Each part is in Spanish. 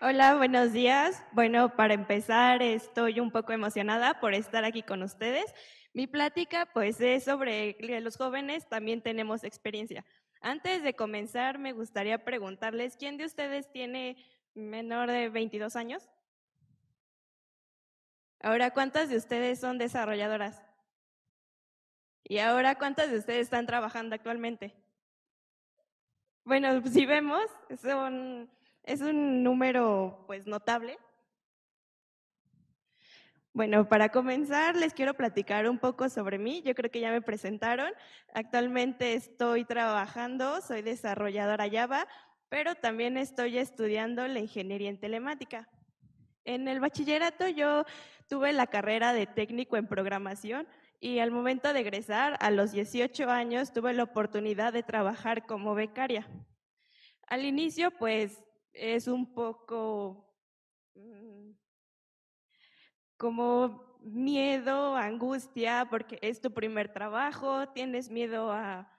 Hola, buenos días. Bueno, para empezar, estoy un poco emocionada por estar aquí con ustedes. Mi plática, pues, es sobre los jóvenes, también tenemos experiencia. Antes de comenzar, me gustaría preguntarles, ¿quién de ustedes tiene menor de 22 años? Ahora, ¿cuántas de ustedes son desarrolladoras? Y ahora, ¿cuántas de ustedes están trabajando actualmente? Bueno, si vemos, son es un número pues notable. Bueno, para comenzar les quiero platicar un poco sobre mí. Yo creo que ya me presentaron. Actualmente estoy trabajando, soy desarrolladora Java, pero también estoy estudiando la ingeniería en telemática. En el bachillerato yo tuve la carrera de técnico en programación y al momento de egresar, a los 18 años, tuve la oportunidad de trabajar como becaria. Al inicio, pues es un poco mm, como miedo, angustia, porque es tu primer trabajo, tienes miedo a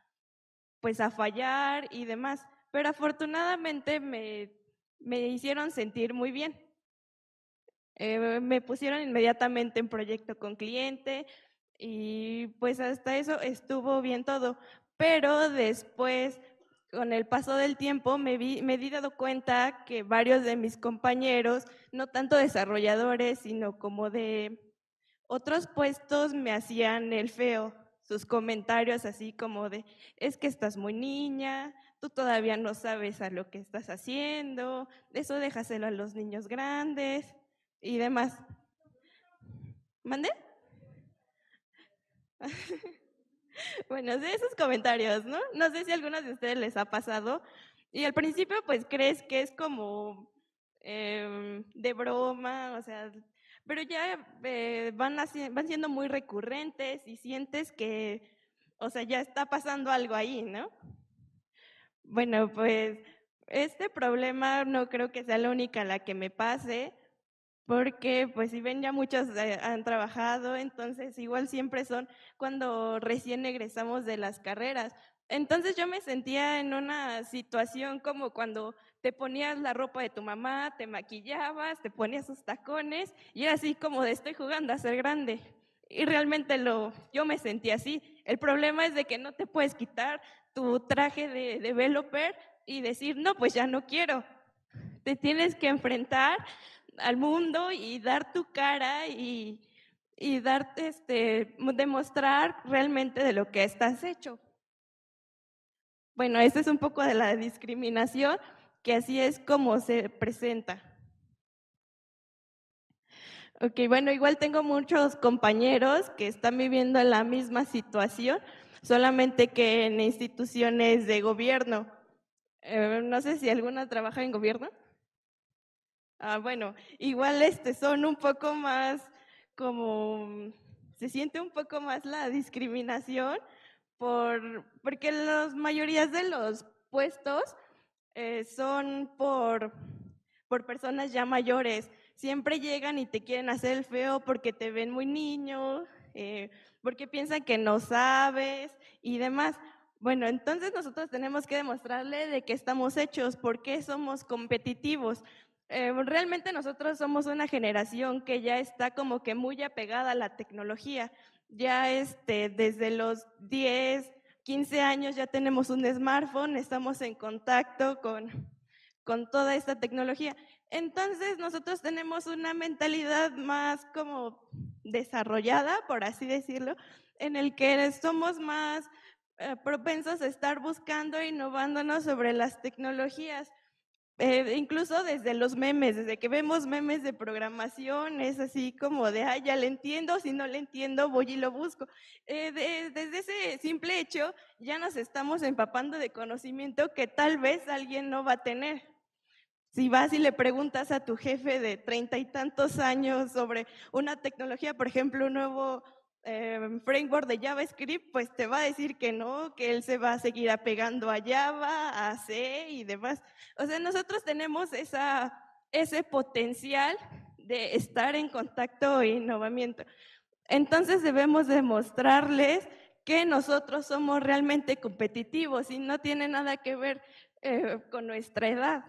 pues a fallar y demás. Pero afortunadamente me, me hicieron sentir muy bien. Eh, me pusieron inmediatamente en proyecto con cliente y pues hasta eso estuvo bien todo. Pero después con el paso del tiempo me, vi, me di dado cuenta que varios de mis compañeros, no tanto desarrolladores, sino como de otros puestos, me hacían el feo. Sus comentarios así como de, es que estás muy niña, tú todavía no sabes a lo que estás haciendo, eso déjaselo a los niños grandes y demás. ¿Mande? Bueno, de esos comentarios, ¿no? No sé si a algunos de ustedes les ha pasado. Y al principio, pues crees que es como em, de broma, o sea, pero ya eh, van, van siendo muy recurrentes y sientes que, o sea, ya está pasando algo ahí, ¿no? Bueno, pues este problema no creo que sea la única la que me pase porque pues si ven ya muchos eh, han trabajado, entonces igual siempre son cuando recién egresamos de las carreras. Entonces yo me sentía en una situación como cuando te ponías la ropa de tu mamá, te maquillabas, te ponías sus tacones y era así como de estoy jugando a ser grande. Y realmente lo, yo me sentía así. El problema es de que no te puedes quitar tu traje de developer y decir, no, pues ya no quiero. Te tienes que enfrentar al mundo y dar tu cara y, darte, este, demostrar realmente de lo que estás hecho. Bueno, este es un poco de la discriminación, que así es como se presenta. Ok, bueno, igual tengo muchos compañeros que están viviendo la misma situación, solamente que en instituciones de gobierno. Eh, no sé si alguna trabaja en gobierno. Ah, bueno, igual este son un poco más como se siente un poco más la discriminación porque las mayorías de los puestos eh, son por personas ya mayores. Siempre llegan y te quieren hacer el feo porque te ven muy niño, eh, porque piensan que no sabes y demás. Bueno, entonces nosotros tenemos que demostrarle de que estamos hechos, por qué somos competitivos, eh, realmente nosotros somos una generación que ya está como que muy apegada a la tecnología. Ya este, desde los 10, 15 años ya tenemos un smartphone, estamos en contacto con, con toda esta tecnología. Entonces nosotros tenemos una mentalidad más como desarrollada, por así decirlo, en el que somos más eh, propensos a estar buscando e innovándonos sobre las tecnologías. Eh, incluso desde los memes, desde que vemos memes de programación, es así como de, ah, ya le entiendo, si no le entiendo, voy y lo busco. Eh, desde ese simple hecho, ya nos estamos empapando de conocimiento que tal vez alguien no va a tener. Si vas y le preguntas a tu jefe de treinta y tantos años sobre una tecnología, por ejemplo, un nuevo Em, framework de JavaScript, pues te va a decir que no, que él se va a seguir apegando a Java, a C y demás. O sea, nosotros tenemos ese potencial de estar en contacto e innovamiento. Entonces debemos demostrarles que nosotros somos realmente competitivos y no tiene nada que ver eh, con nuestra edad.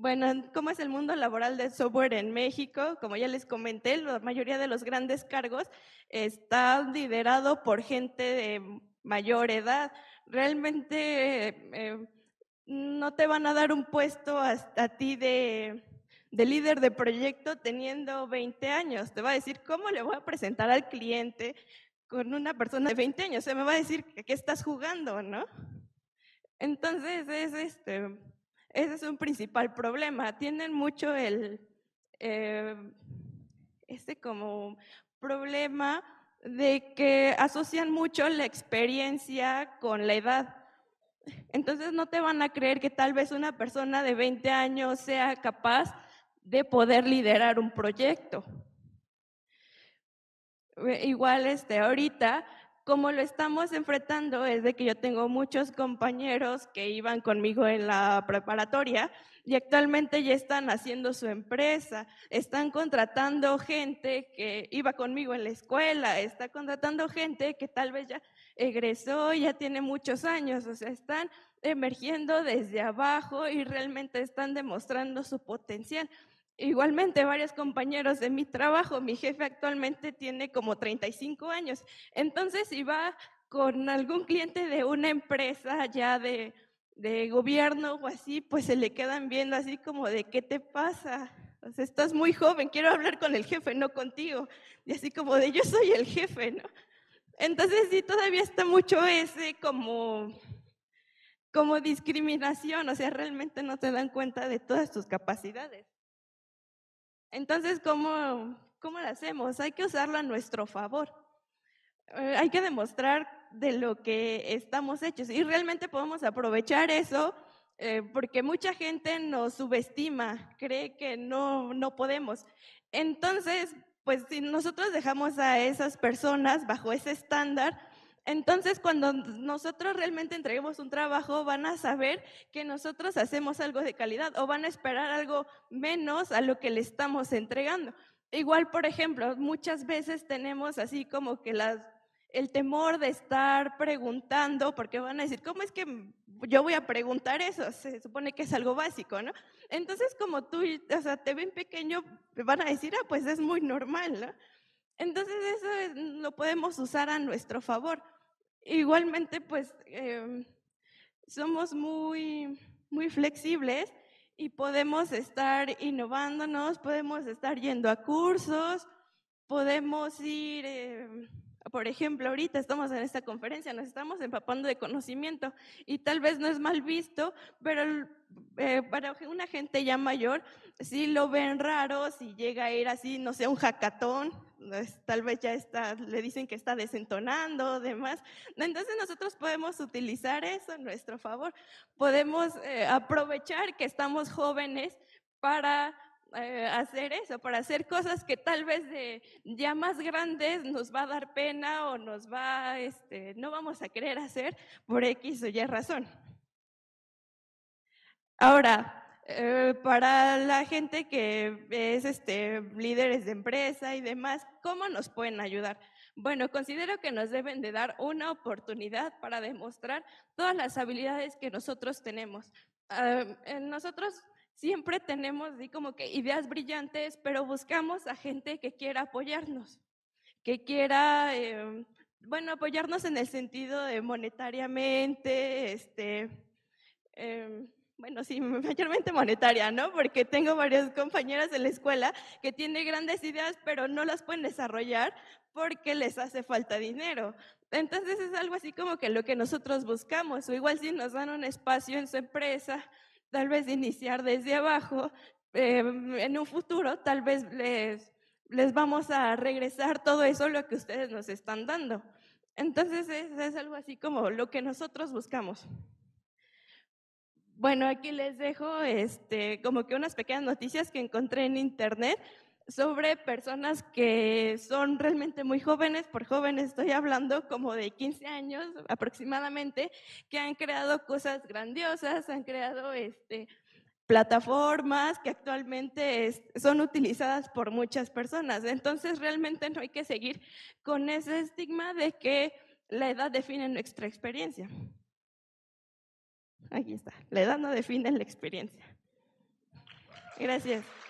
Bueno, ¿cómo es el mundo laboral del software en México? Como ya les comenté, la mayoría de los grandes cargos están liderado por gente de mayor edad. Realmente eh, no te van a dar un puesto hasta a ti de, de líder de proyecto teniendo 20 años. Te va a decir, ¿cómo le voy a presentar al cliente con una persona de 20 años? Se me va a decir, ¿qué estás jugando, no? Entonces es este ese es un principal problema. Tienen mucho el, eh, este como problema de que asocian mucho la experiencia con la edad. Entonces no te van a creer que tal vez una persona de 20 años sea capaz de poder liderar un proyecto. Igual este ahorita como lo estamos enfrentando es de que yo tengo muchos compañeros que iban conmigo en la preparatoria y actualmente ya están haciendo su empresa, están contratando gente que iba conmigo en la escuela, está contratando gente que tal vez ya egresó, ya tiene muchos años, o sea, están emergiendo desde abajo y realmente están demostrando su potencial. Igualmente, varios compañeros de mi trabajo, mi jefe actualmente tiene como 35 años. Entonces, si va con algún cliente de una empresa ya de, gobierno o así, pues se le quedan viendo así como de, ¿qué te pasa? O sea, estás muy joven, quiero hablar con el jefe, no contigo. Y así como de, yo soy el jefe, ¿no? Entonces, sí, todavía está mucho ese como como discriminación, o sea, realmente no se dan cuenta de todas tus capacidades. Entonces, ¿cómo, cómo lo hacemos? Hay que usarlo a nuestro favor. Eh, hay que demostrar de lo que estamos hechos y realmente podemos aprovechar eso eh, porque mucha gente nos subestima, cree que no, no podemos. Entonces, pues si nosotros dejamos a esas personas bajo ese estándar, entonces, cuando nosotros realmente entreguemos un trabajo, van a saber que nosotros hacemos algo de calidad o van a esperar algo menos a lo que le estamos entregando. Igual, por ejemplo, muchas veces tenemos así como que las el temor de estar preguntando, porque van a decir, ¿cómo es que yo voy a preguntar eso? Se supone que es algo básico, ¿no? Entonces, como tú, o sea, te ven pequeño, van a decir, ah, pues es muy normal, ¿no? Entonces eso mm, lo podemos usar a nuestro favor. Igualmente, pues em, somos muy, muy flexibles y podemos estar innovándonos, podemos estar yendo a cursos, podemos ir... Em, por ejemplo, ahorita estamos en esta conferencia, nos estamos empapando de conocimiento y tal vez no es mal visto, pero eh, para una gente ya mayor, si lo ven raro, si llega a ir así, no sé, un jacatón, pues, tal vez ya está, le dicen que está desentonando, demás. Entonces nosotros podemos utilizar eso a nuestro favor, podemos eh, aprovechar que estamos jóvenes para eh, hacer eso, para hacer cosas que tal vez de ya más grandes nos va a dar pena o nos va, este, no vamos a querer hacer por X o Y razón. Ahora, eh, para la gente que es este, líderes de empresa y demás, ¿cómo nos pueden ayudar? Bueno, considero que nos deben de dar una oportunidad para demostrar todas las habilidades que nosotros tenemos. Ah, eh, nosotros siempre tenemos como que ideas brillantes, pero buscamos a gente que quiera apoyarnos, que quiera, em, bueno, apoyarnos en el sentido de monetariamente, este, em, bueno, sí, mayormente monetaria, ¿no? Porque tengo varias compañeras de la escuela que tienen grandes ideas, pero no las pueden desarrollar porque les hace falta dinero. Entonces es algo así como que lo que nosotros buscamos, o igual si nos dan un espacio en su empresa, tal vez iniciar desde abajo. Em, en un futuro, tal vez les, les vamos a regresar todo eso lo que ustedes nos están dando. Entonces es, es, algo así como lo que nosotros buscamos. Bueno, aquí les dejo este, como que unas pequeñas noticias que encontré en internet sobre personas que son realmente muy jóvenes, por jóvenes estoy hablando como de 15 años aproximadamente, que han creado cosas grandiosas, han creado este, plataformas que actualmente son utilizadas por muchas personas. Entonces realmente no hay que seguir con ese estigma de que la edad define nuestra experiencia. Aquí está, la edad no define la experiencia. Gracias.